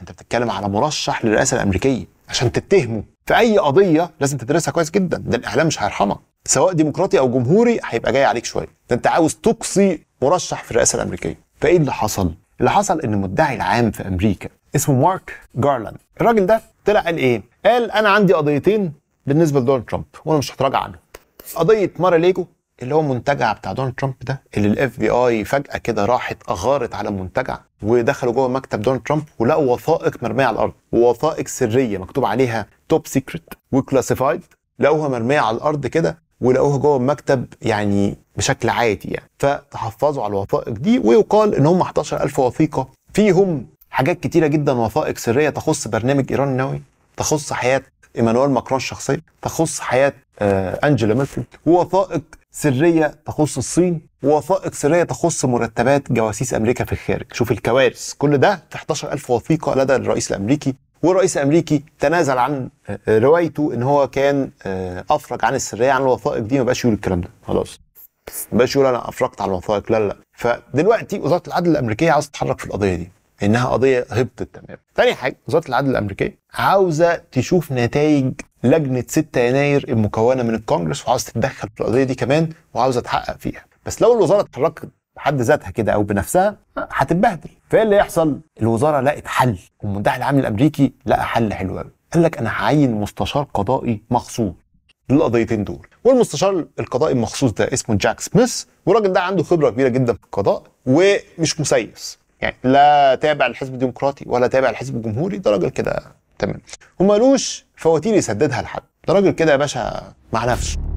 انت بتتكلم على مرشح للرئاسه الامريكيه عشان تتهمه في اي قضيه لازم تدرسها كويس جدا ده الاعلام مش هيرحمك سواء ديمقراطي او جمهوري هيبقى جاي عليك شويه ده انت عاوز تقصي مرشح في الرئاسه الامريكيه فايه اللي حصل اللي حصل ان المدعي العام في امريكا اسمه مارك جارلاند الراجل ده طلع قال ايه قال انا عندي قضيتين بالنسبه لدونالد ترامب وانا مش هتراجع عنهم قضيه ماراليجو ليجو اللي هو منتجع بتاع دونالد ترامب ده اللي الاف بي اي فجاه كده راحت اغارت على المنتجع ودخلوا جوه مكتب دونالد ترامب ولقوا وثائق مرميه على الارض ووثائق سريه مكتوب عليها توب سيكريت وكلاسيفايد لقوها مرميه على الارض كده ولقوها جوه المكتب يعني بشكل عادي يعني فتحفظوا على الوثائق دي ويقال ان هم 11000 وثيقه فيهم حاجات كتيره جدا وثائق سريه تخص برنامج ايران النووي تخص حياه ايمانويل ماكرون الشخصيه تخص حياه آه، انجيلا ميركل ووثائق سريه تخص الصين ووثائق سريه تخص مرتبات جواسيس امريكا في الخارج شوف الكوارث كل ده في 11000 وثيقه لدى الرئيس الامريكي والرئيس الامريكي تنازل عن آه، آه، روايته ان هو كان افرج عن السريه عن الوثائق دي ما بقاش يقول الكلام ده خلاص ما بقاش يقول انا افرجت على الوثائق لا لا فدلوقتي وزاره العدل الامريكيه عايزه تتحرك في القضيه دي انها قضيه هبطت تمام تاني حاجه وزاره العدل الامريكيه عاوزه تشوف نتائج لجنه 6 يناير المكونه من الكونجرس وعاوزه تتدخل في القضيه دي كمان وعاوزه تحقق فيها بس لو الوزاره اتحركت بحد ذاتها كده او بنفسها هتتبهدل فايه اللي يحصل الوزاره لقت حل والمدعي العام الامريكي لقى حل حلو قوي قال لك انا هعين مستشار قضائي مخصوص للقضيتين دول والمستشار القضائي المخصوص ده اسمه جاك سميث والراجل ده عنده خبره كبيره جدا في القضاء ومش مسيس يعني لا تابع للحزب الديمقراطي ولا تابع للحزب الجمهوري ده راجل كده تمام ومالوش فواتير يسددها لحد ده راجل كده يا باشا مع نفسه